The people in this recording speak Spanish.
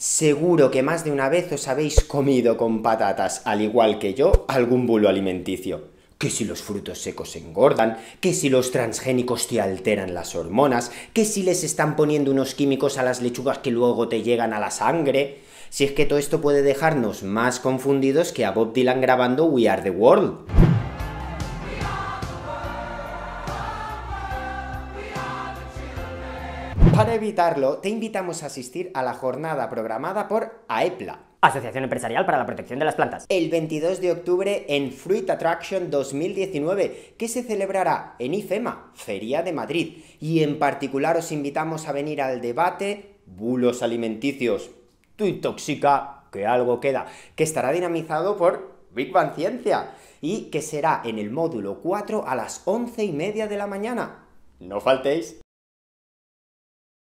Seguro que más de una vez os habéis comido con patatas, al igual que yo, algún bulo alimenticio. Que si los frutos secos engordan, que si los transgénicos te alteran las hormonas, que si les están poniendo unos químicos a las lechugas que luego te llegan a la sangre. Si es que todo esto puede dejarnos más confundidos que a Bob Dylan grabando We Are the World. Para evitarlo, te invitamos a asistir a la jornada programada por AEPLA, e Asociación Empresarial para la Protección de las Plantas. El 22 de octubre en Fruit Attraction 2019, que se celebrará en IFEMA, Feria de Madrid. Y en particular os invitamos a venir al debate Bulos alimenticios. Tú intoxica, que algo queda, que estará dinamizado por Big Bang Ciencia y que será en el módulo 4 a las 11 y media de la mañana. No faltéis.